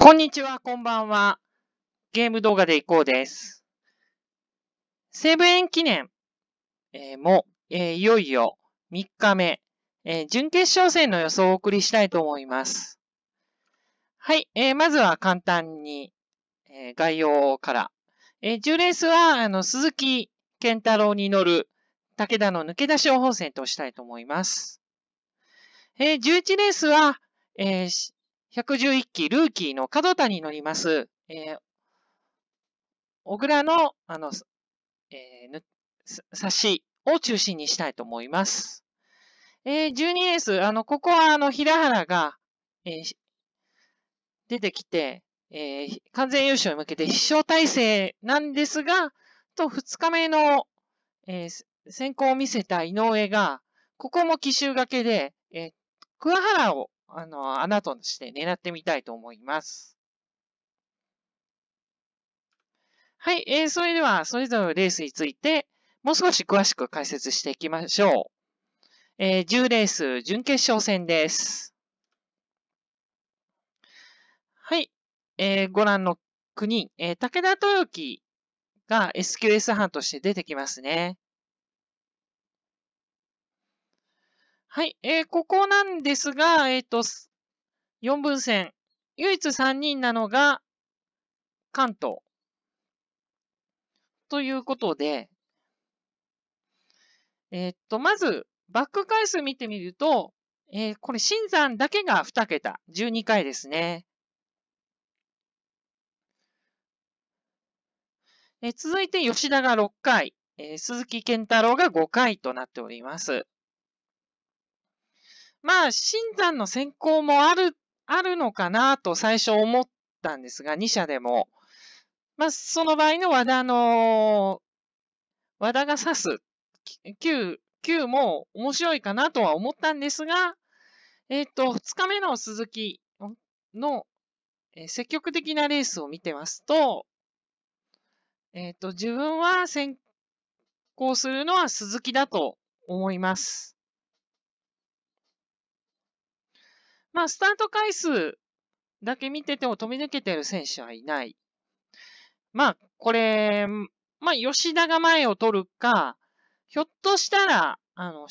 こんにちは、こんばんは。ゲーム動画でいこうです。西武園記念、えー、も、えー、いよいよ3日目、えー、準決勝戦の予想をお送りしたいと思います。はい、えー、まずは簡単に、えー、概要から。えー、10レースは、あの、鈴木健太郎に乗る武田の抜け出しを本戦としたいと思います。えー、11レースは、えー、111期ルーキーの角田に乗ります、えー、小倉の、あの、えー、冊子を中心にしたいと思います。えー、12レース、あの、ここは、あの、平原が、えー、出てきて、えー、完全優勝に向けて必勝体制なんですが、と、2日目の、えー、先行を見せた井上が、ここも奇襲がけで、えー、桑原をあの、穴として狙ってみたいと思います。はい、えー、それでは、それぞれのレースについて、もう少し詳しく解説していきましょう。えー、10レース、準決勝戦です。はい、えー、ご覧の9人、えー、武田豊樹が SQS 班として出てきますね。はい。えー、ここなんですが、えっ、ー、と、4分線。唯一3人なのが、関東。ということで、えっ、ー、と、まず、バック回数見てみると、えー、これ、新山だけが2桁、12回ですね。えー、続いて、吉田が6回、えー、鈴木健太郎が5回となっております。まあ、新山の選考もある、あるのかなと最初思ったんですが、2社でも。まあ、その場合の和田の、和田が指す9、9も面白いかなとは思ったんですが、えっ、ー、と、2日目の鈴木の、えー、積極的なレースを見てますと、えっ、ー、と、自分は先行するのは鈴木だと思います。まあ、スタート回数だけ見てても飛び抜けてる選手はいない。まあ、これ、まあ、吉田が前を取るか、ひょっとしたら、あの、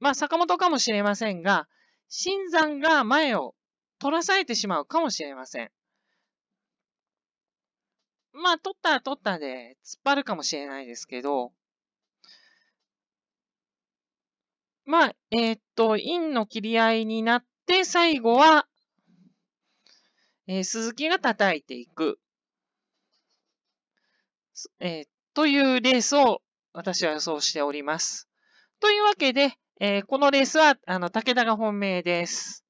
まあ、坂本かもしれませんが、新山が前を取らされてしまうかもしれません。まあ、取ったら取ったで突っ張るかもしれないですけど、まあ、えー、っと、インの切り合いになっで、最後は、えー、鈴木が叩いていく、えー、というレースを私は予想しております。というわけで、えー、このレースは、あの、武田が本命です。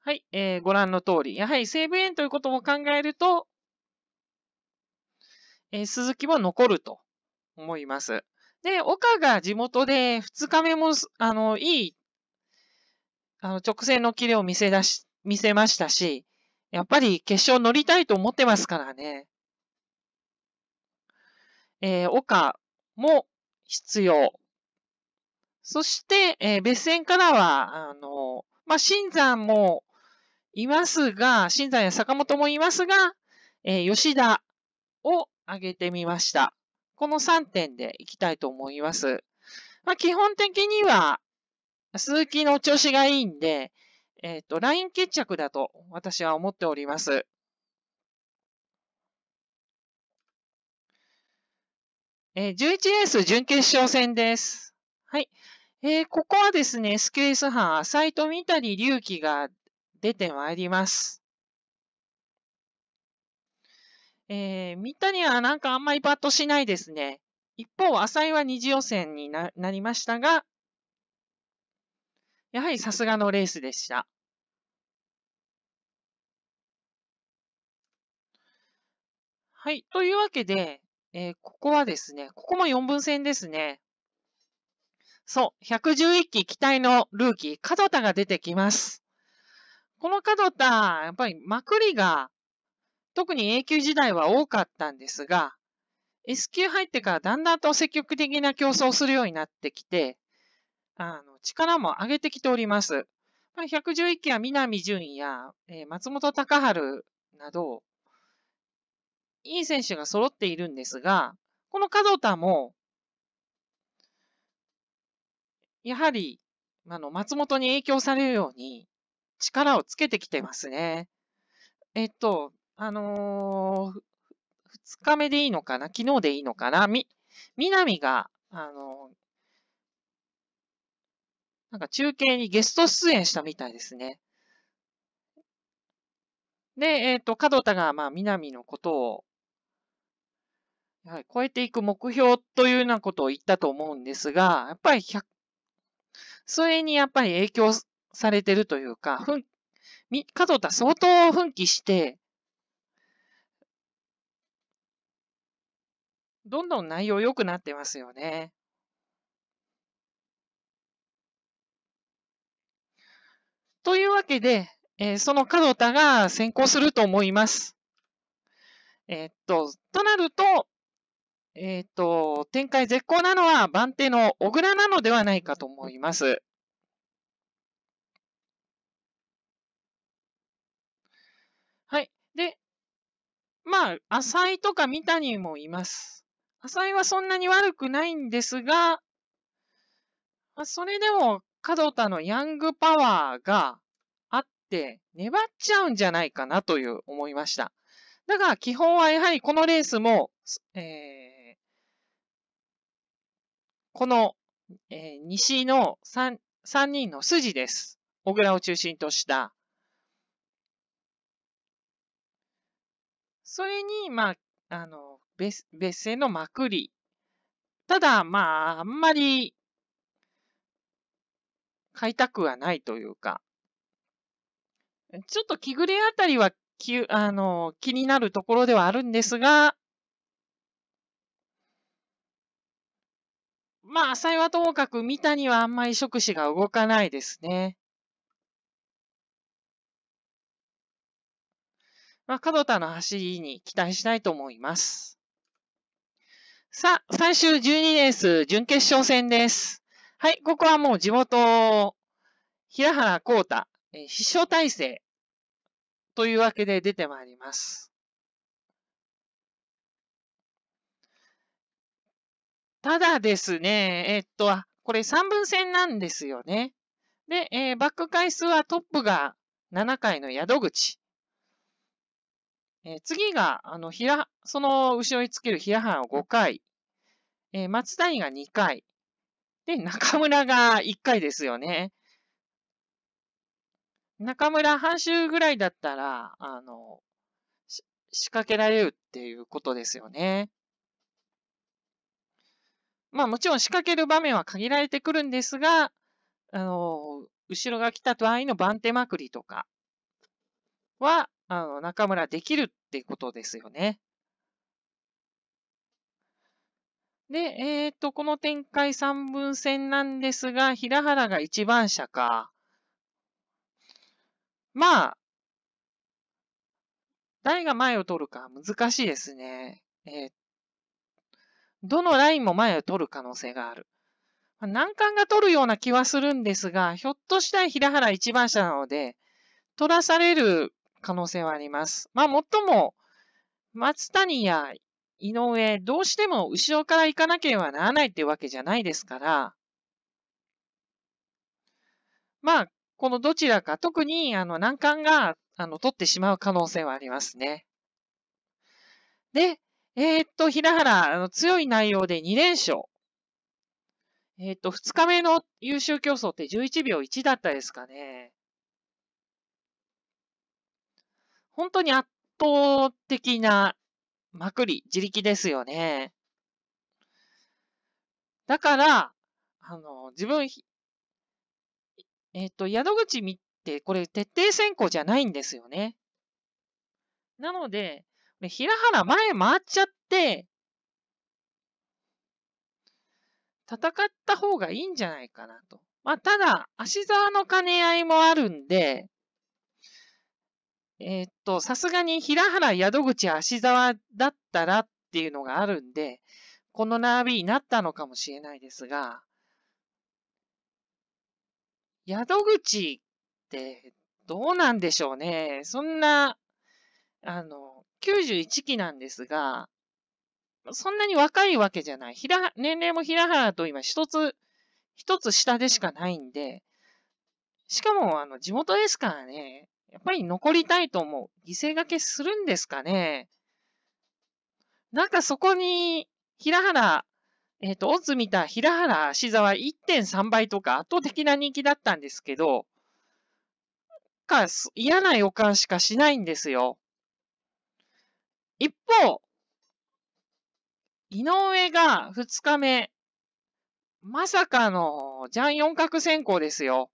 はい、えー、ご覧の通り。やはり西武園ということを考えると、えー、鈴木は残ると思います。で、岡が地元で2日目も、あの、いい、あの、直線のキレを見せ出し、見せましたし、やっぱり決勝乗りたいと思ってますからね。えー、岡も必要。そして、えー、別線からは、あの、まあ、新山もいますが、新山や坂本もいますが、えー、吉田を挙げてみました。この3点でいきたいと思います。まあ、基本的には、鈴木の調子がいいんで、えっ、ー、と、ライン決着だと私は思っております。えー、11レース準決勝戦です。はい。えー、ここはですね、スケース班、と見たり、隆起が出てまいります。えー、三谷はなんかあんまりパッとしないですね。一方、浅井は二次予選になりましたが、やはりさすがのレースでした。はい。というわけで、えー、ここはですね、ここも4分線ですね。そう、111期期待のルーキー、角田が出てきます。この角田、やっぱりまくりが特に A 級時代は多かったんですが、S 級入ってからだんだんと積極的な競争をするようになってきて、あの力も上げてきております。まあ、111期は南淳や、え松本隆治など、いい選手が揃っているんですが、この角田も、やはり、あの、松本に影響されるように、力をつけてきてますね。えっと、あのー、日目でいいのかな昨日でいいのかなみ、みなみが、あのー、なんか中継にゲスト出演したみたいですね。で、えっ、ー、と、角田が、まあ、みなみのことを、やはり超えていく目標というようなことを言ったと思うんですが、やっぱりそれにやっぱり影響されてるというか、ふん、み、角田相当奮起して、どんどん内容良くなってますよね。というわけで、えー、その角田が先行すると思います。えー、っと、となると、えー、っと、展開絶好なのは番手の小倉なのではないかと思います。はい。で、まあ、浅井とか三谷もいます。浅井はそんなに悪くないんですが、まあ、それでも、角田のヤングパワーがあって、粘っちゃうんじゃないかなという思いました。だが、基本はやはりこのレースも、えー、この、えー、西の 3, 3人の筋です。小倉を中心とした。それに、まあ、あの、別姓のまくり。ただ、まあ、あんまり、買いたくはないというか、ちょっと着ぐれあたりはきあの気になるところではあるんですが、まあ、浅井はともかく三谷はあんまり触手が動かないですね。まあ、角田の走りに期待したいと思います。さあ、最終12レース、準決勝戦です。はい、ここはもう地元、平原光太、必勝体制というわけで出てまいります。ただですね、えっと、これ3分戦なんですよね。で、えー、バック回数はトップが7回の宿口。えー、次が、あの、ひら、その後ろにつける平んを5回、えー、松谷が2回、で、中村が1回ですよね。中村半周ぐらいだったら、あの、仕掛けられるっていうことですよね。まあもちろん仕掛ける場面は限られてくるんですが、あの、後ろが来た場合の番手まくりとかは、あの、中村できるってことですよね。で、えっ、と、この展開三分線なんですが、平原が一番車か。まあ、誰が前を取るか難しいですね。えー、どのラインも前を取る可能性がある。難関が取るような気はするんですが、ひょっとしたら平原一番車なので、取らされる可能性はあります。まあ、もっとも、松谷や井上、どうしても後ろから行かなければならないっていうわけじゃないですから、まあ、このどちらか、特に、あの、難関が、あの、取ってしまう可能性はありますね。で、えー、っと、平原、あの強い内容で2連勝。えー、っと、2日目の優秀競争って11秒1だったですかね。本当に圧倒的なまくり、自力ですよね。だから、あの、自分、えっ、ー、と、宿口見て、これ徹底選考じゃないんですよね。なので、平原前回っちゃって、戦った方がいいんじゃないかなと。まあ、ただ、足沢の兼ね合いもあるんで、えー、っと、さすがに平原、宿口、芦沢だったらっていうのがあるんで、このナビになったのかもしれないですが、宿口ってどうなんでしょうね。そんな、あの、91期なんですが、そんなに若いわけじゃない。ら、年齢も平原と今一つ、一つ下でしかないんで、しかも、あの、地元ですからね、やっぱり残りたいと思う。犠牲がけするんですかね。なんかそこに、平原、えっ、ー、と、オッズ見た平原、足沢1.3倍とか圧倒的な人気だったんですけど、か嫌な予感しかしないんですよ。一方、井上が2日目、まさかのジャン四角選考ですよ。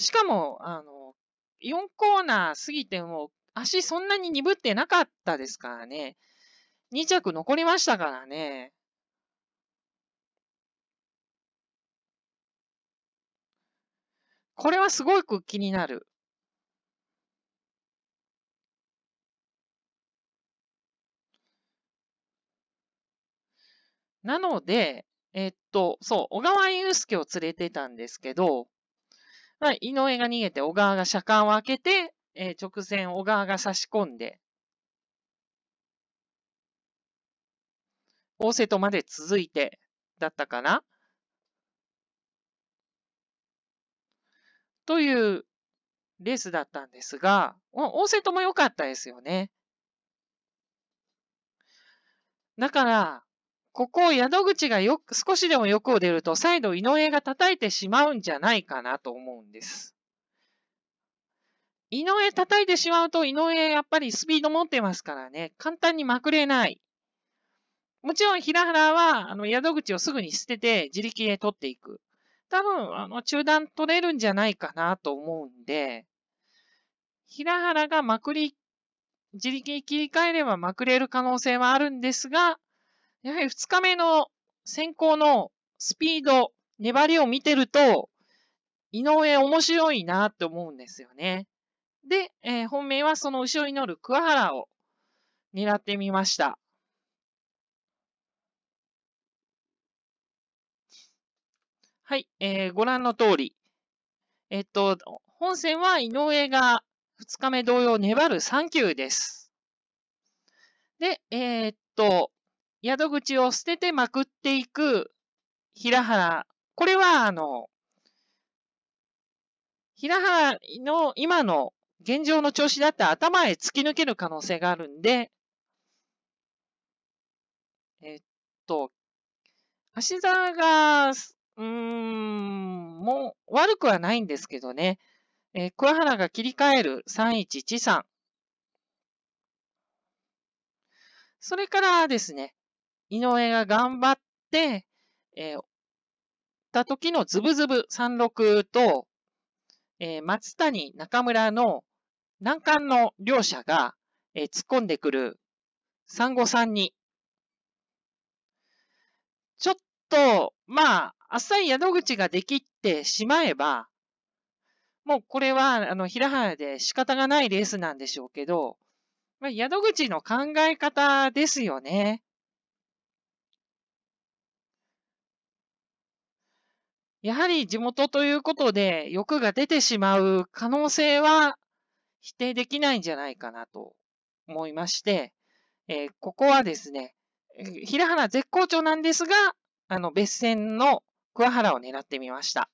しかも、あの、4コーナー過ぎても、足そんなに鈍ってなかったですからね。2着残りましたからね。これはすごく気になる。なので、えっと、そう、小川祐介を連れてたんですけど、まあ、井上が逃げて、小川が車間を開けて、えー、直線、小川が差し込んで、大瀬戸まで続いて、だったかなというレースだったんですが、大瀬戸も良かったですよね。だから、ここを宿口がよ少しでも欲を出ると、再度井上が叩いてしまうんじゃないかなと思うんです。井上叩いてしまうと、井上やっぱりスピード持ってますからね、簡単にまくれない。もちろん平原は、あの、宿口をすぐに捨てて、自力で取っていく。多分、あの、中断取れるんじゃないかなと思うんで、平原がまくり、自力に切り替えればまくれる可能性はあるんですが、やはり2日目の先行のスピード、粘りを見てると、井上面白いなって思うんですよね。で、えー、本命はその後ろに乗る桑原を狙ってみました。はい、えー、ご覧の通り。えっと、本戦は井上が2日目同様粘る3球です。で、えー、っと、宿口を捨ててまくっていく平原。これは、あの、平原の今の現状の調子だったら頭へ突き抜ける可能性があるんで、えっと、足座が、うーん、もう悪くはないんですけどね、えー、桑原が切り替える3113。それからですね、井上が頑張って、えー、た時のズブズブ36と、えー、松谷、中村の難関の両者が、えー、突っ込んでくる3532。ちょっと、まあ、浅い宿口ができってしまえば、もうこれは、あの、平原で仕方がないレースなんでしょうけど、まあ、宿口の考え方ですよね。やはり地元ということで欲が出てしまう可能性は否定できないんじゃないかなと思いまして、えー、ここはですね、平原絶好調なんですが、あの別線の桑原を狙ってみました。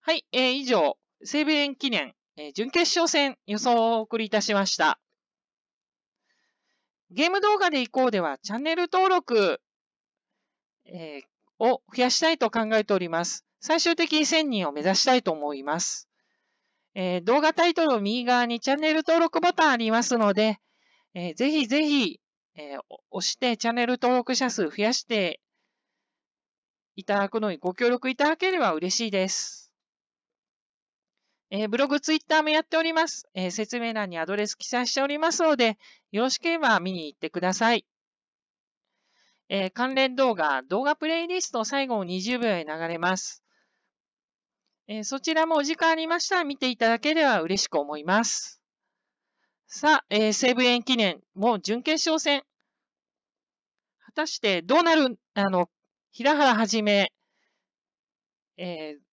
はい、えー、以上、西米園記念、えー、準決勝戦予想をお送りいたしました。ゲーム動画でいこうではチャンネル登録、えー、を増やしたいと考えております。最終的に1000人を目指したいと思います。えー、動画タイトルの右側にチャンネル登録ボタンありますので、えー、ぜひぜひ、えー、押してチャンネル登録者数増やしていただくのにご協力いただければ嬉しいです。えー、ブログ、ツイッターもやっております、えー、説明欄にアドレス記載しておりますので、よろしければ見に行ってください。えー、関連動画、動画プレイリスト最後20秒で流れます。えそちらもお時間ありましたら見ていただければ嬉しく思います。さあ、え西武園記念、もう準決勝戦。果たしてどうなる、あの、平原はじめ、えー、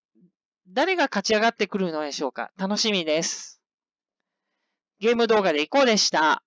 誰が勝ち上がってくるのでしょうか楽しみです。ゲーム動画でいこうでした。